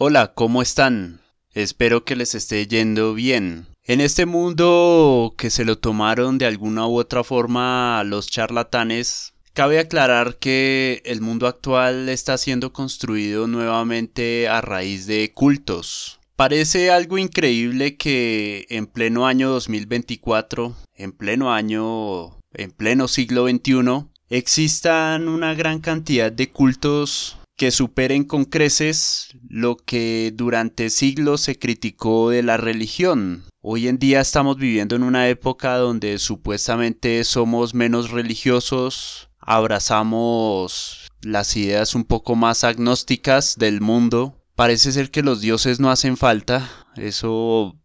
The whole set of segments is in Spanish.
Hola, ¿cómo están? Espero que les esté yendo bien. En este mundo que se lo tomaron de alguna u otra forma los charlatanes, cabe aclarar que el mundo actual está siendo construido nuevamente a raíz de cultos. Parece algo increíble que en pleno año 2024, en pleno año, en pleno siglo XXI, existan una gran cantidad de cultos que superen con creces lo que durante siglos se criticó de la religión. Hoy en día estamos viviendo en una época donde supuestamente somos menos religiosos, abrazamos las ideas un poco más agnósticas del mundo. Parece ser que los dioses no hacen falta. Eso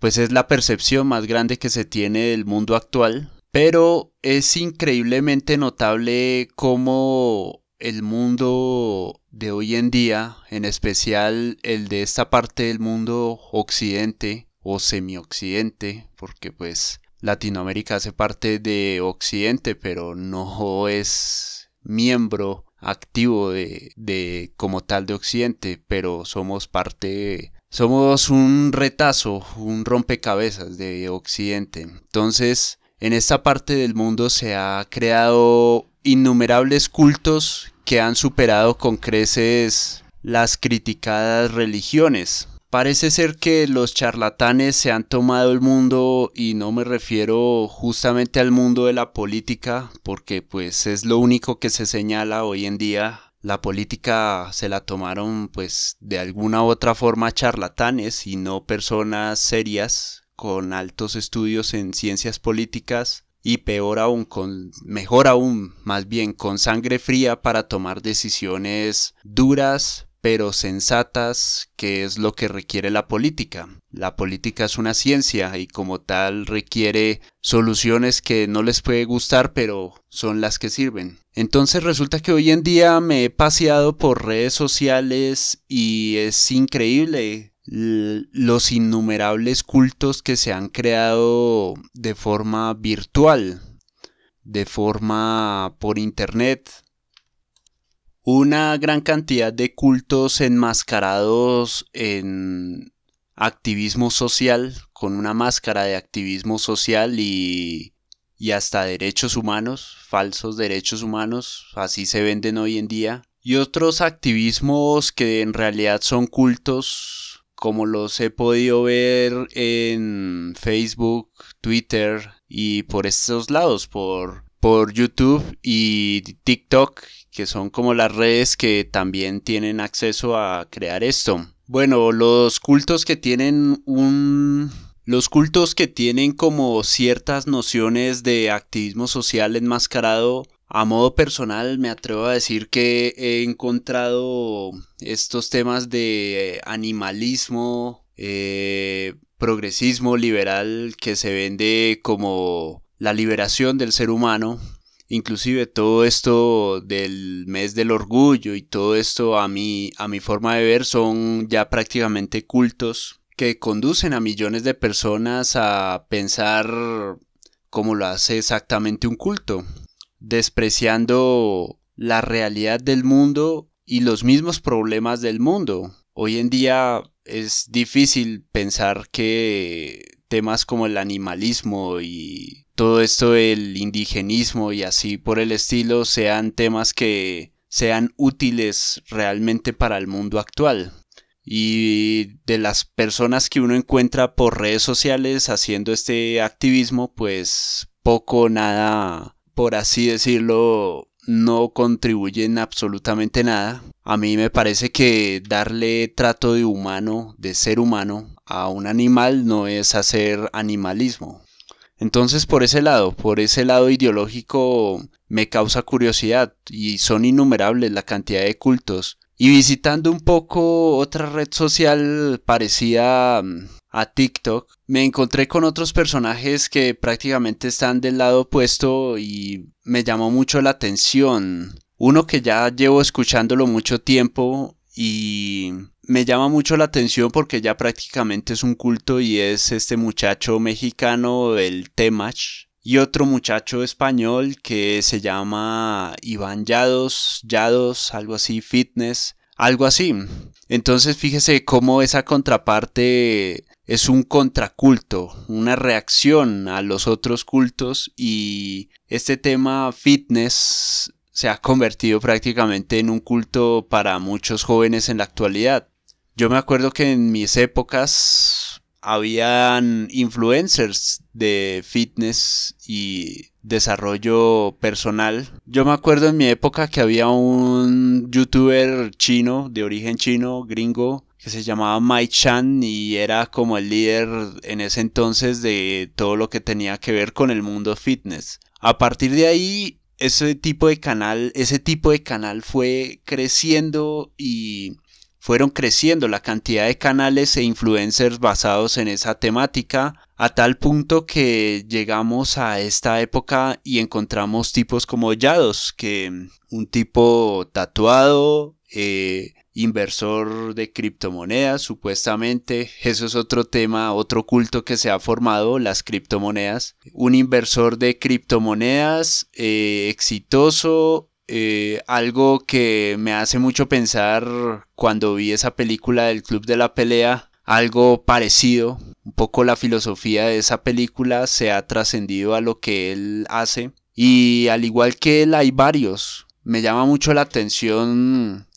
pues es la percepción más grande que se tiene del mundo actual. Pero es increíblemente notable cómo el mundo de hoy en día, en especial el de esta parte del mundo occidente o semioccidente, porque pues Latinoamérica hace parte de Occidente, pero no es miembro activo de, como tal de Occidente, pero somos parte, somos un retazo, un rompecabezas de Occidente. Entonces, en esta parte del mundo se ha creado innumerables cultos que han superado con creces las criticadas religiones. Parece ser que los charlatanes se han tomado el mundo y no me refiero justamente al mundo de la política, porque pues es lo único que se señala hoy en día. La política se la tomaron pues de alguna u otra forma charlatanes y no personas serias con altos estudios en ciencias políticas y peor aún, con, mejor aún, más bien con sangre fría para tomar decisiones duras pero sensatas, que es lo que requiere la política. La política es una ciencia y como tal requiere soluciones que no les puede gustar, pero son las que sirven. Entonces resulta que hoy en día me he paseado por redes sociales y es increíble eh, los innumerables cultos que se han creado de forma virtual, de forma por internet. Una gran cantidad de cultos enmascarados en activismo social, con una máscara de activismo social y, hasta derechos humanos, falsos derechos humanos, así se venden hoy en día. Y otros activismos que en realidad son cultos como los he podido ver en Facebook, Twitter y por estos lados, por, por YouTube y TikTok, que son como las redes que también tienen acceso a crear esto. Bueno, los cultos que tienen un... Los cultos que tienen como ciertas nociones de activismo social enmascarado a modo personal me atrevo a decir que he encontrado estos temas de eh, animalismo, eh, progresismo liberal que se vende como la liberación del ser humano inclusive todo esto del mes del orgullo y todo esto a mi, a mi forma de ver son ya prácticamente cultos que conducen a millones de personas a pensar como lo hace exactamente un culto, despreciando la realidad del mundo y los mismos problemas del mundo. Hoy en día es difícil pensar que temas como el animalismo y todo esto del indigenismo y así por el estilo sean temas que sean útiles realmente para el mundo actual. Y de las personas que uno encuentra por redes sociales haciendo este activismo, pues poco nada por así decirlo, no contribuyen absolutamente nada. A mí me parece que darle trato de humano, de ser humano, a un animal no es hacer animalismo. Entonces por ese lado, por ese lado ideológico me causa curiosidad y son innumerables la cantidad de cultos y visitando un poco otra red social parecida mm, a TikTok, me encontré con otros personajes que prácticamente están del lado opuesto y me llamó mucho la atención. Uno que ya llevo escuchándolo mucho tiempo y me llama mucho la atención porque ya prácticamente es un culto y es este muchacho mexicano, el Temach, y otro muchacho español que se llama Iván Yados, Yados, algo así, Fitness, algo así. Entonces fíjese cómo esa contraparte es un contraculto, una reacción a los otros cultos y este tema fitness se ha convertido prácticamente en un culto para muchos jóvenes en la actualidad. Yo me acuerdo que en mis épocas habían influencers de fitness y desarrollo personal. Yo me acuerdo en mi época que había un youtuber chino, de origen chino, gringo, que se llamaba Mai Chan y era como el líder en ese entonces de todo lo que tenía que ver con el mundo fitness. A partir de ahí, ese tipo de canal, ese tipo de canal fue creciendo y fueron creciendo la cantidad de canales e influencers basados en esa temática, a tal punto que llegamos a esta época y encontramos tipos como Yados, que mm, un tipo tatuado, eh, inversor de criptomonedas, supuestamente. Eso es otro tema, otro culto que se ha formado, las criptomonedas. Un inversor de criptomonedas eh, exitoso eh, algo que me hace mucho pensar cuando vi esa película del Club de la Pelea, algo parecido, un poco la filosofía de esa película se ha trascendido a lo que él hace y al igual que él hay varios, me llama mucho la atención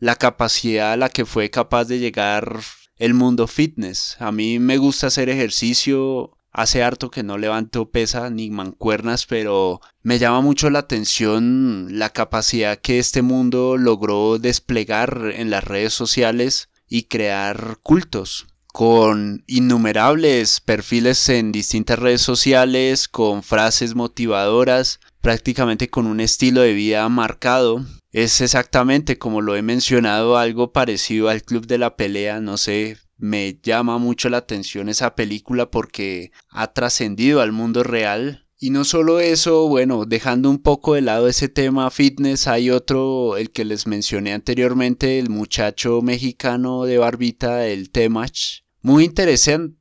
la capacidad a la que fue capaz de llegar el mundo fitness. A mí me gusta hacer ejercicio, Hace harto que no levanto pesa ni mancuernas, pero me llama mucho la atención la capacidad que este mundo logró desplegar en las redes sociales y crear cultos con innumerables perfiles en distintas redes sociales, con frases motivadoras, prácticamente con un estilo de vida marcado. Es exactamente como lo he mencionado, algo parecido al Club de la Pelea, no sé, me llama mucho la atención esa película porque ha trascendido al mundo real. Y no solo eso, bueno, dejando un poco de lado ese tema fitness, hay otro, el que les mencioné anteriormente, el muchacho mexicano de barbita, el Temach. Muy,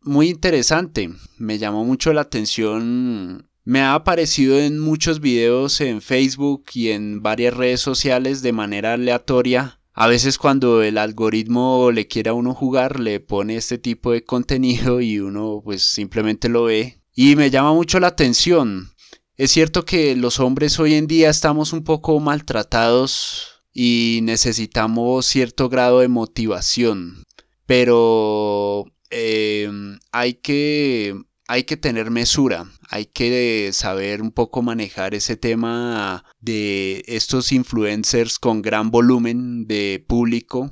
muy interesante, me llamó mucho la atención me ha aparecido en muchos videos en Facebook y en varias redes sociales de manera aleatoria a veces cuando el algoritmo le quiere a uno jugar, le pone este tipo de contenido y uno pues simplemente lo ve. Y me llama mucho la atención. Es cierto que los hombres hoy en día estamos un poco maltratados y necesitamos cierto grado de motivación. Pero em, hay que hay que tener mesura, hay que saber un poco manejar ese tema de estos influencers con gran volumen de público.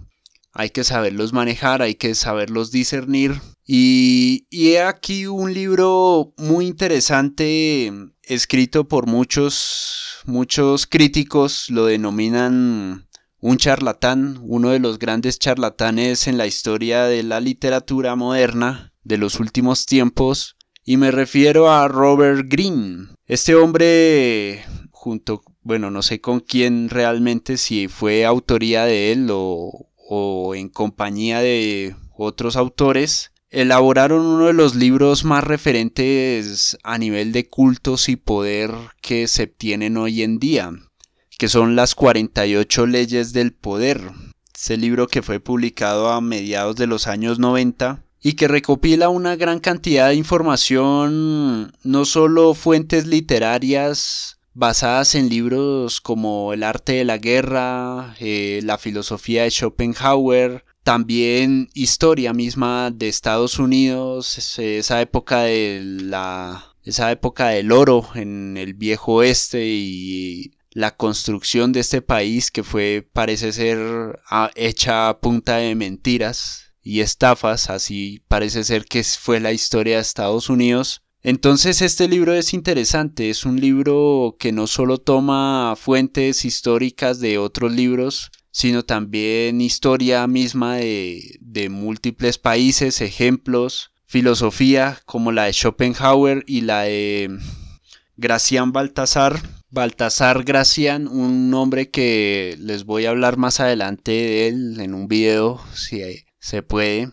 Hay que saberlos manejar, hay que saberlos discernir. Y, y he aquí un libro muy interesante escrito por muchos, muchos críticos, lo denominan un charlatán, uno de los grandes charlatanes en la historia de la literatura moderna, de los últimos tiempos, y me refiero a Robert Greene. Este hombre, junto, bueno, no sé con quién realmente, si fue autoría de él o, en compañía de otros autores, elaboraron uno de los libros más referentes a nivel de cultos y poder que se obtienen hoy en día, que son las 48 leyes del poder. Ese libro que fue publicado a mediados de los años 90 y que recopila una gran cantidad de información, no solo fuentes literarias basadas en libros como El arte de la guerra, eh, la filosofía de Schopenhauer, también historia misma de Estados Unidos, esa época de la esa época del oro en el viejo oeste y la construcción de este país que fue parece ser hecha a punta de mentiras y estafas, así parece ser que fue la historia de Estados Unidos. Entonces este libro es interesante, es un libro que no solo toma fuentes históricas de otros libros, sino también historia misma de, múltiples países, ejemplos, filosofía como la de Schopenhauer y la de Gracián Baltasar. Baltasar Gracián, un nombre que les voy a hablar más adelante de él en un video, si se puede.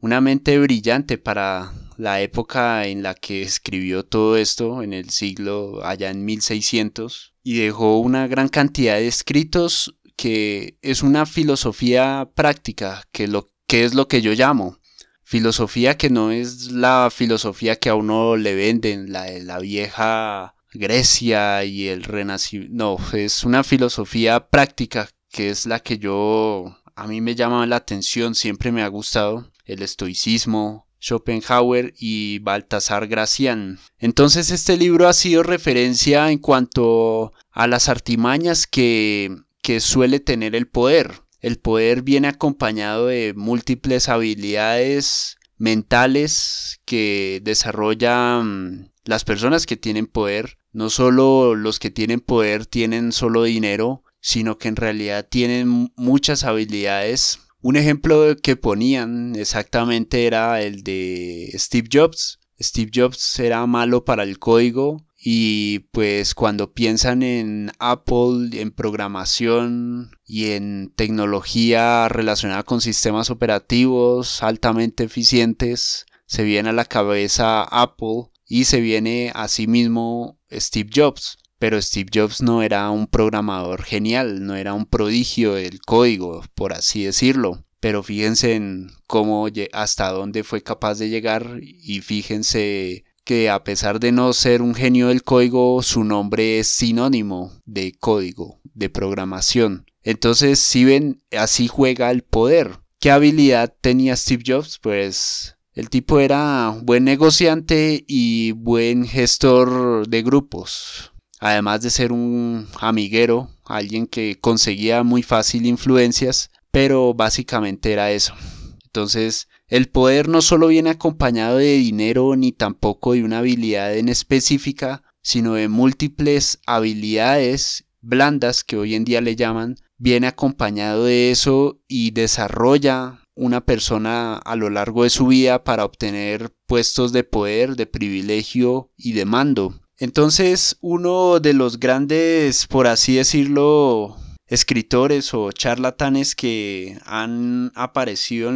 Una mente brillante para la época en la que escribió todo esto, en el siglo allá en 1600, y dejó una gran cantidad de escritos que es una filosofía práctica, que, lo, que es lo que yo llamo. Filosofía que no es la filosofía que a uno le venden, la de la vieja Grecia y el Renacimiento. No, es una filosofía práctica que es la que yo a mí me llama la atención, siempre me ha gustado el estoicismo, Schopenhauer y Baltasar Gracián. Entonces este libro ha sido referencia en cuanto a las artimañas que, que suele tener el poder. El poder viene acompañado de múltiples habilidades mentales que desarrollan las personas que tienen poder. No solo los que tienen poder tienen solo dinero, sino que en realidad tienen muchas habilidades. Un ejemplo que ponían exactamente era el de Steve Jobs. Steve Jobs era malo para el código y pues cuando piensan en Apple, en programación y en tecnología relacionada con sistemas operativos altamente eficientes, se viene a la cabeza Apple y se viene a sí mismo Steve Jobs pero Steve Jobs no era un programador genial, no era un prodigio del código, por así decirlo. Pero fíjense en cómo hasta dónde fue capaz de llegar y fíjense que a pesar de no ser un genio del código, su nombre es sinónimo de código, de programación. Entonces, si ven, así juega el poder. ¿Qué habilidad tenía Steve Jobs? Pues el tipo era buen negociante y buen gestor de grupos además de ser un amiguero, alguien que conseguía muy fácil influencias, pero básicamente era eso. Entonces, el poder no solo viene acompañado de dinero ni tampoco de una habilidad en específica, sino de múltiples habilidades blandas que hoy en día le llaman, viene acompañado de eso y desarrolla una persona a lo largo de su vida para obtener puestos de poder, de privilegio y de mando. Entonces, uno de los grandes, por así decirlo, escritores o charlatanes que han aparecido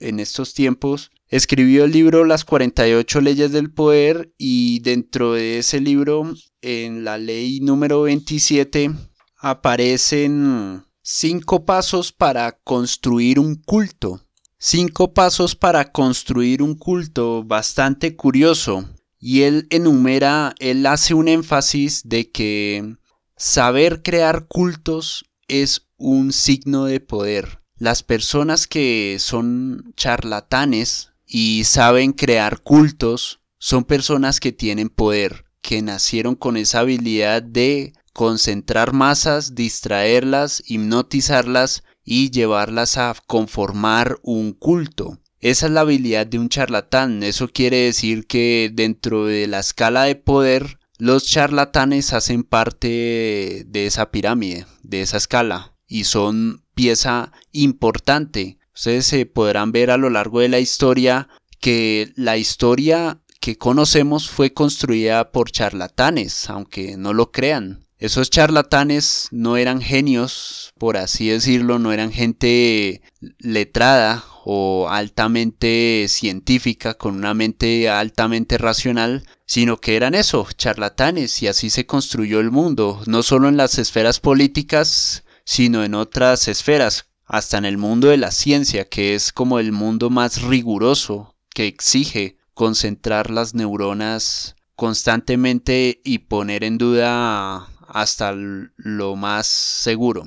en, estos tiempos, escribió el libro Las 48 leyes del poder y dentro de ese libro, en la ley número 27, aparecen cinco pasos para construir un culto. Cinco pasos para construir un culto bastante curioso y él enumera, él hace un énfasis de que saber crear cultos es un signo de poder. Las personas que son charlatanes y saben crear cultos son personas que tienen poder, que nacieron con esa habilidad de concentrar masas, distraerlas, hipnotizarlas y llevarlas a conformar un culto. Esa es la habilidad de un charlatán. Eso quiere decir que dentro de la escala de poder, los charlatanes hacen parte de esa pirámide, de esa escala, y son pieza importante. Ustedes se podrán ver a lo largo de la historia que la historia que conocemos fue construida por charlatanes, aunque no lo crean. Esos charlatanes no eran genios, por así decirlo, no eran gente letrada o altamente científica, con una mente altamente racional, sino que eran eso, charlatanes, y así se construyó el mundo, no solo en las esferas políticas, sino en otras esferas, hasta en el mundo de la ciencia, que es como el mundo más riguroso, que exige concentrar las neuronas constantemente y poner en duda hasta lo más seguro.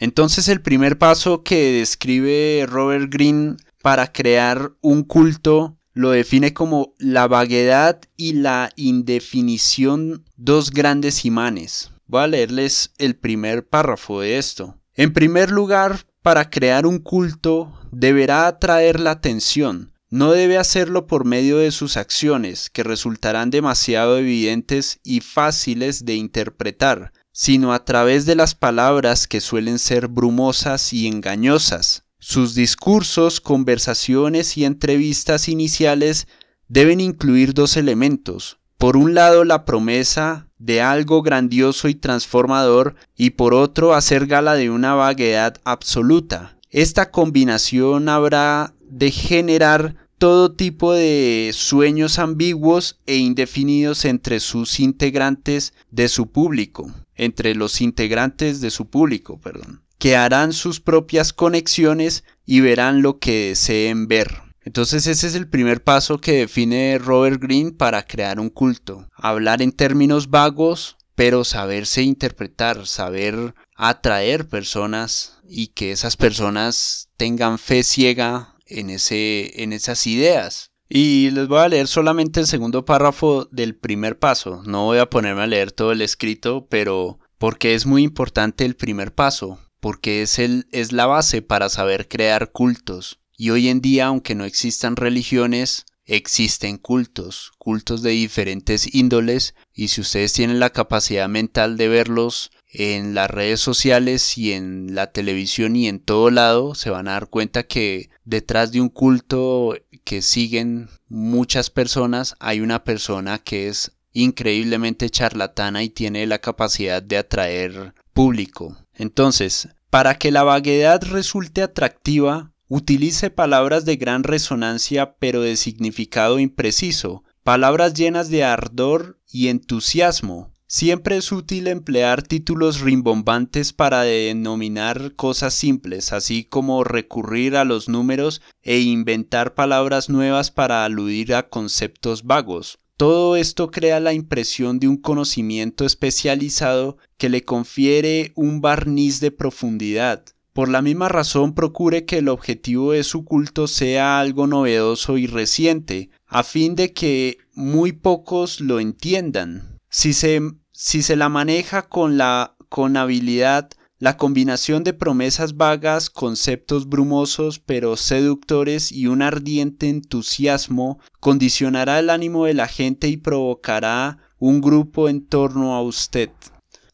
Entonces el primer paso que describe Robert Greene para crear un culto lo define como la vaguedad y la indefinición dos grandes imanes. Voy a leerles el primer párrafo de esto. En primer lugar, para crear un culto deberá atraer la atención. No debe hacerlo por medio de sus acciones, que resultarán demasiado evidentes y fáciles de interpretar, sino a través de las palabras que suelen ser brumosas y engañosas. Sus discursos, conversaciones y entrevistas iniciales deben incluir dos elementos. Por un lado, la promesa de algo grandioso y transformador y por otro, hacer gala de una vaguedad absoluta. Esta combinación habrá de generar todo tipo de sueños ambiguos e indefinidos entre sus integrantes de su público entre los integrantes de su público, perdón, que harán sus propias conexiones y verán lo que deseen ver. Entonces ese es el primer paso que define Robert Greene para crear un culto. Hablar en términos vagos, pero saberse interpretar, saber atraer personas y que esas personas tengan fe ciega en, ese, en esas ideas. Y les voy a leer solamente el segundo párrafo del primer paso. No voy a ponerme a leer todo el escrito, pero porque es muy importante el primer paso, porque es, el, es la base para saber crear cultos. Y hoy en día, aunque no existan religiones, existen cultos, cultos de diferentes índoles, y si ustedes tienen la capacidad mental de verlos en las redes sociales y en la televisión y en todo lado, se van a dar cuenta que detrás de un culto que siguen muchas personas, hay una persona que es increíblemente charlatana y tiene la capacidad de atraer público. Entonces, para que la vaguedad resulte atractiva, utilice palabras de gran resonancia pero de significado impreciso, palabras llenas de ardor y entusiasmo, Siempre es útil emplear títulos rimbombantes para denominar cosas simples, así como recurrir a los números e inventar palabras nuevas para aludir a conceptos vagos. Todo esto crea la impresión de un conocimiento especializado que le confiere un barniz de profundidad. Por la misma razón procure que el objetivo de su culto sea algo novedoso y reciente, a fin de que muy pocos lo entiendan. Si se si se la maneja con la con habilidad, la combinación de promesas vagas, conceptos brumosos pero seductores y un ardiente entusiasmo condicionará el ánimo de la gente y provocará un grupo en torno a usted.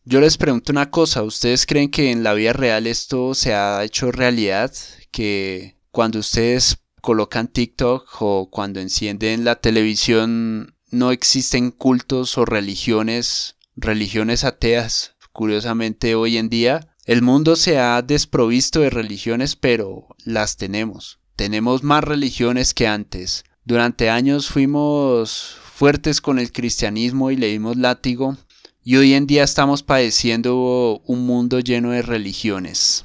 Yo les pregunto una cosa, ¿ustedes creen que en la vida real esto se ha hecho realidad? Que cuando ustedes colocan TikTok o cuando encienden la televisión no existen cultos o religiones religiones ateas. Curiosamente hoy en día el mundo se ha desprovisto de religiones, pero las tenemos. Tenemos más religiones que antes. Durante años fuimos fuertes con el cristianismo y le dimos látigo, y hoy en día estamos padeciendo un mundo lleno de religiones.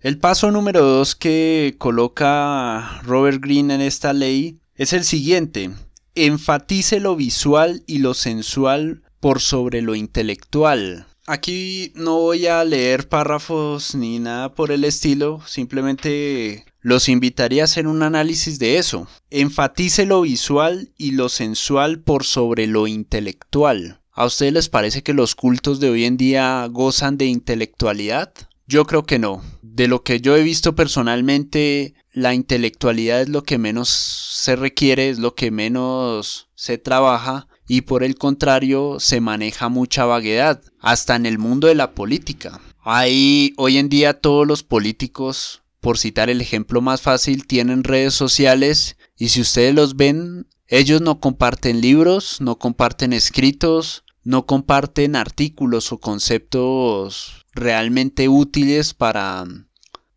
El paso número 2 que coloca Robert Greene en esta ley es el siguiente. Enfatice lo visual y lo sensual por sobre lo intelectual. Aquí no voy a leer párrafos ni nada por el estilo, simplemente los invitaría a hacer un análisis de eso. Enfatice lo visual y lo sensual por sobre lo intelectual. ¿A ustedes les parece que los cultos de hoy en día gozan de intelectualidad? Yo creo que no. De lo que yo he visto personalmente, la intelectualidad es lo que menos se requiere, es lo que menos se trabaja y por el contrario se maneja mucha vaguedad, hasta en el mundo de la política. Ahí hoy en día todos los políticos, por citar el ejemplo más fácil, tienen redes sociales y si ustedes los ven, ellos no comparten libros, no comparten escritos, no comparten artículos o conceptos realmente útiles para,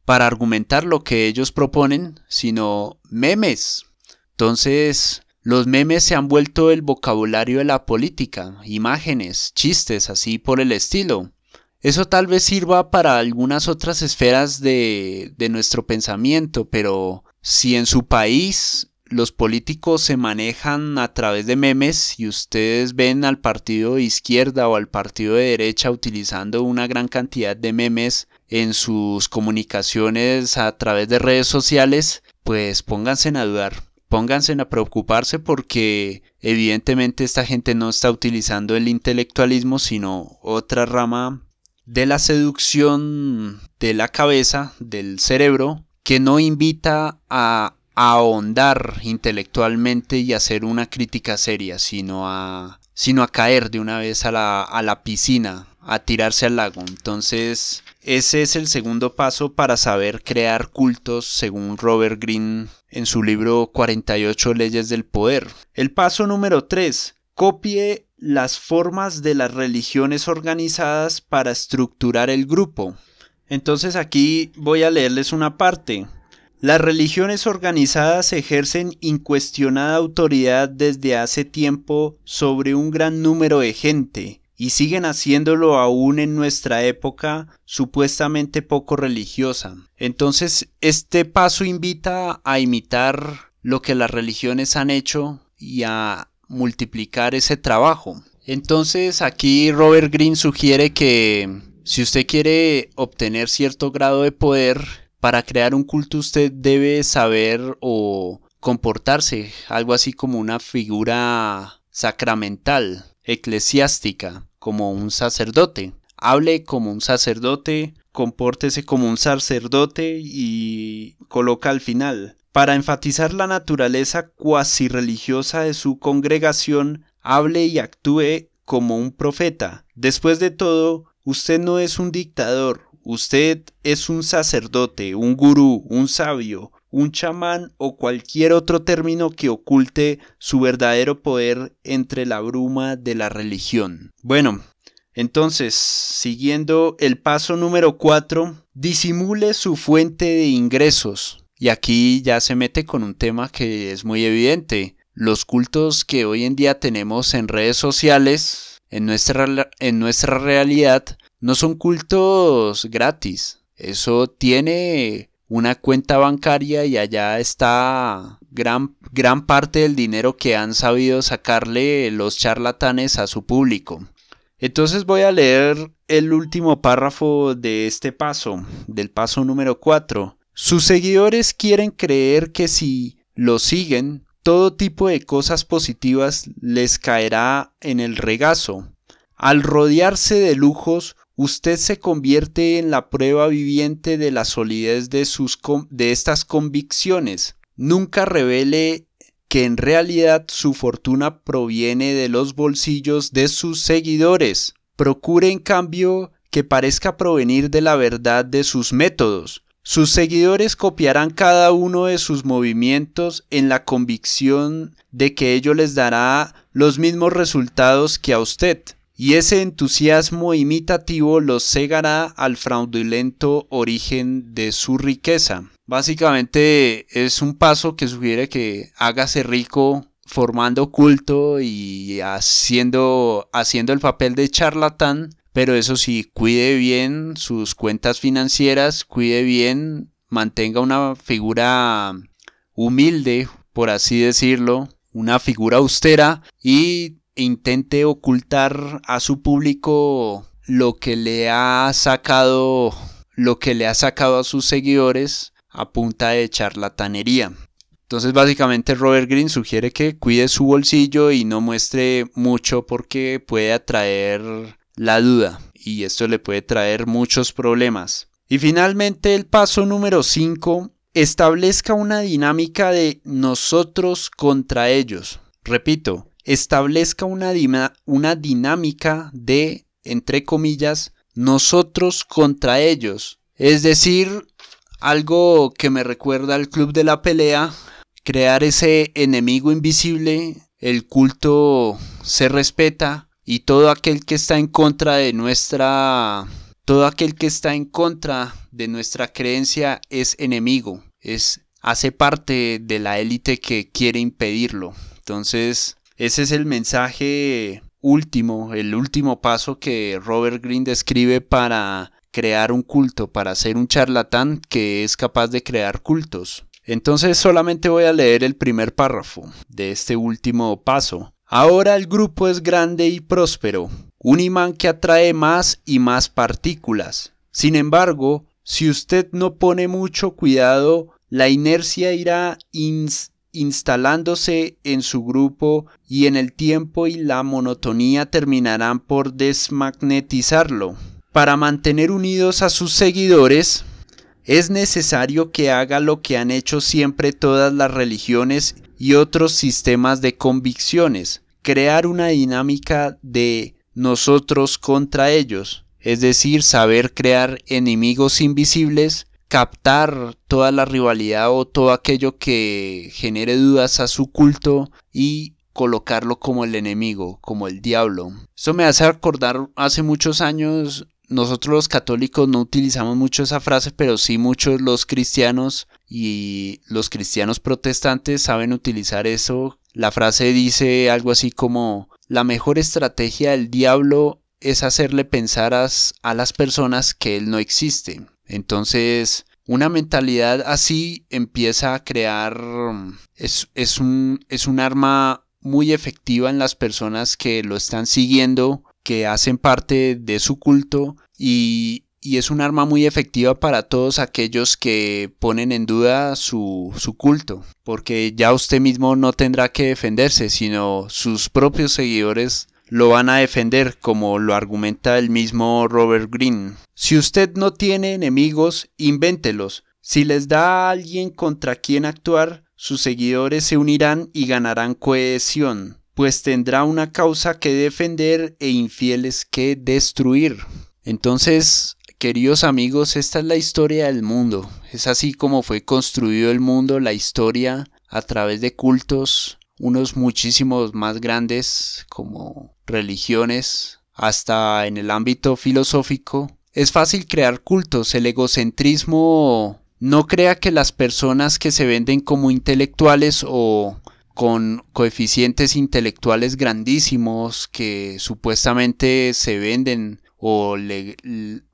para argumentar lo que ellos proponen, sino memes. Entonces, los memes se han vuelto el vocabulario de la política, imágenes, chistes, así por el estilo. Eso tal vez sirva para algunas otras esferas de, nuestro pensamiento, pero si en su país los políticos se manejan a través de memes y ustedes ven al partido de izquierda o al partido de derecha utilizando una gran cantidad de memes en sus comunicaciones a través de redes sociales, pues pónganse a dudar pónganse a preocuparse porque evidentemente esta gente no está utilizando el intelectualismo, sino otra rama de la seducción de la cabeza, del cerebro, que no invita a ahondar intelectualmente y hacer una crítica seria, sino a, sino a caer de una vez a la piscina, a tirarse al lago. Entonces, ese es el segundo paso para saber crear cultos, según Robert Greene en su libro 48 leyes del poder. El paso número 3. Copie las formas de las religiones organizadas para estructurar el grupo. Entonces aquí voy a leerles una parte. Las religiones organizadas ejercen incuestionada autoridad desde hace tiempo sobre un gran número de gente y siguen haciéndolo aún en nuestra época supuestamente poco religiosa. Entonces, este paso invita a imitar lo que las religiones han hecho y a multiplicar ese trabajo. Entonces, aquí Robert Green sugiere que si usted quiere obtener cierto grado de poder, para crear un culto usted debe saber o comportarse, algo así como una figura sacramental, eclesiástica como un sacerdote, hable como un sacerdote, compórtese como un sacerdote y coloca al final. Para enfatizar la naturaleza cuasi religiosa de su congregación, hable y actúe como un profeta. Después de todo, usted no es un dictador, usted es un sacerdote, un gurú, un sabio, un chamán o cualquier otro término que oculte su verdadero poder entre la bruma de la religión. Bueno, entonces, siguiendo el paso número 4, disimule su fuente de ingresos. Y aquí ya se mete con un tema que es muy evidente. Los cultos que hoy en día tenemos en redes sociales, en nuestra, en nuestra realidad, no son cultos gratis. Eso tiene una cuenta bancaria y allá está gran, gran parte del dinero que han sabido sacarle los charlatanes a su público. Entonces voy a leer el último párrafo de este paso, del paso número 4. Sus seguidores quieren creer que si lo siguen, todo tipo de cosas positivas les caerá en el regazo. Al rodearse de lujos, usted se convierte en la prueba viviente de la solidez de, estas convicciones. Nunca revele que en realidad su fortuna proviene de los bolsillos de sus seguidores. Procure en cambio que parezca provenir de la verdad de sus métodos. Sus seguidores copiarán cada uno de sus movimientos en la convicción de que ello les dará los mismos resultados que a usted y ese entusiasmo imitativo lo cegará al fraudulento origen de su riqueza. Básicamente es un paso que sugiere que hágase rico formando culto y haciendo, haciendo el papel de charlatán, pero eso sí, cuide bien sus cuentas financieras, cuide bien, mantenga una figura humilde, por así decirlo, una figura austera y intente ocultar a su público lo que le ha sacado lo que le ha sacado a sus seguidores a punta de charlatanería. Entonces básicamente Robert Green sugiere que cuide su bolsillo y no muestre mucho porque puede atraer la duda y esto le puede traer muchos problemas. Y finalmente el paso número 5, establezca una dinámica de nosotros contra ellos. Repito, establezca una, una dinámica de, entre comillas, nosotros contra ellos. Es decir, algo que me recuerda al club de la pelea, crear ese enemigo invisible, el culto se respeta y todo aquel que está en contra de nuestra todo aquel que está en contra de nuestra creencia es enemigo, es hace parte de la élite que quiere impedirlo. Entonces, ese es el mensaje último, el último paso que Robert Greene describe para crear un culto, para ser un charlatán que es capaz de crear cultos. Entonces solamente voy a leer el primer párrafo de este último paso. Ahora el grupo es grande y próspero, un imán que atrae más y más partículas. Sin embargo, si usted no pone mucho cuidado, la inercia irá ins instalándose en su grupo y en el tiempo y la monotonía terminarán por desmagnetizarlo. Para mantener unidos a sus seguidores, es necesario que haga lo que han hecho siempre todas las religiones y otros sistemas de convicciones, crear una dinámica de nosotros contra ellos, es decir, saber crear enemigos invisibles captar toda la rivalidad o todo aquello que genere dudas a su culto y colocarlo como el enemigo, como el diablo. Eso me hace acordar hace muchos años, nosotros los católicos no utilizamos mucho esa frase, pero sí muchos los cristianos y los cristianos protestantes saben utilizar eso. La frase dice algo así como la mejor estrategia del diablo es hacerle pensar a las personas que él no existe. Entonces, una mentalidad así empieza a crear, mm, es, un, arma muy efectiva en las personas que lo están siguiendo, que hacen parte de su culto y, es un arma muy efectiva para todos aquellos que ponen en duda su, su, culto, porque ya usted mismo no tendrá que defenderse, sino sus propios seguidores lo van a defender, como lo argumenta el mismo Robert Greene. Si usted no tiene enemigos, invéntelos. Si les da a alguien contra quien actuar, sus seguidores se unirán y ganarán cohesión, pues tendrá una causa que defender e infieles que destruir. Entonces, queridos amigos, esta es la historia del mundo. Es así como fue construido el mundo, la historia, a través de cultos, unos muchísimos más grandes como religiones, hasta en el ámbito filosófico, es fácil crear cultos. El egocentrismo no crea que las personas que se venden como intelectuales o con coeficientes intelectuales grandísimos que supuestamente se venden o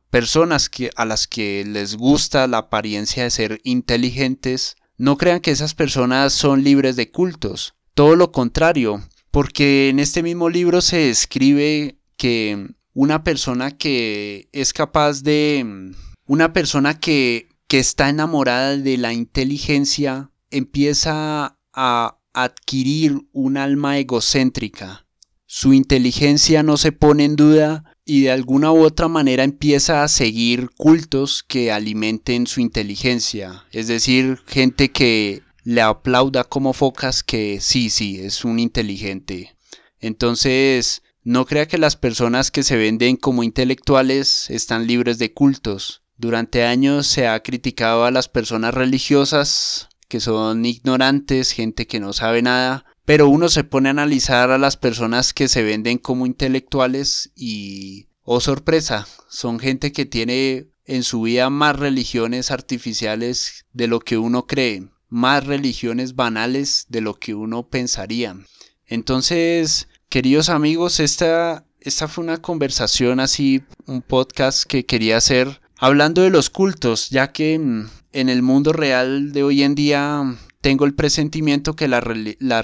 personas que, a las que les gusta la apariencia de ser inteligentes, no crean que esas personas son libres de cultos. Todo lo contrario, porque en este mismo libro se describe que una persona que es capaz de... Una persona que, que está enamorada de la inteligencia empieza a adquirir un alma egocéntrica. Su inteligencia no se pone en duda y de alguna u otra manera empieza a seguir cultos que alimenten su inteligencia, es decir, gente que le aplauda como focas que sí, sí, es un inteligente. Entonces, no crea que las personas que se venden como intelectuales están libres de cultos. Durante años se ha criticado a las personas religiosas, que son ignorantes, gente que no sabe nada, pero uno se pone a analizar a las personas que se venden como intelectuales y, oh sorpresa, son gente que tiene en su vida más religiones artificiales de lo que uno cree más religiones banales de lo que uno pensaría. Entonces, queridos amigos, esta, esta fue una conversación así, un podcast que quería hacer hablando de los cultos, ya que en el mundo real de hoy en día tengo el presentimiento que las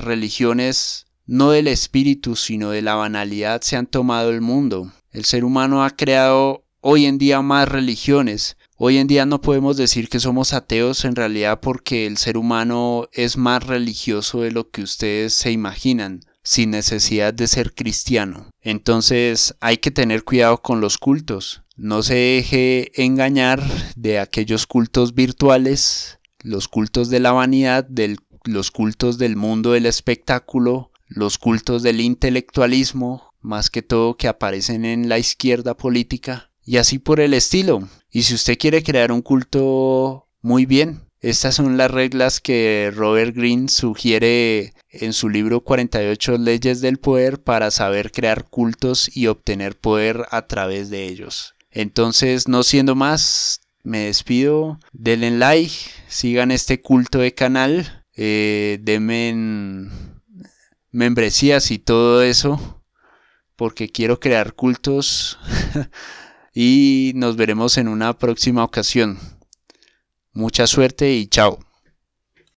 religiones no del espíritu, sino de la banalidad se han tomado el mundo. El ser humano ha creado hoy en día más religiones Hoy en día no podemos decir que somos ateos en realidad porque el ser humano es más religioso de lo que ustedes se imaginan, sin necesidad de ser cristiano. Entonces hay que tener cuidado con los cultos. No se deje engañar de aquellos cultos virtuales, los cultos de la vanidad, los cultos del mundo del espectáculo, los cultos del intelectualismo, más que todo que aparecen en la izquierda política y así por el estilo. Y si usted quiere crear un culto, muy bien. Estas son las reglas que Robert Greene sugiere en su libro 48 leyes del poder para saber crear cultos y obtener poder a través de ellos. Entonces, no siendo más, me despido. Denle like, sigan este culto de canal, eh, Denle membresías y todo eso, porque quiero crear cultos. y nos veremos en una próxima ocasión. Mucha suerte y chao.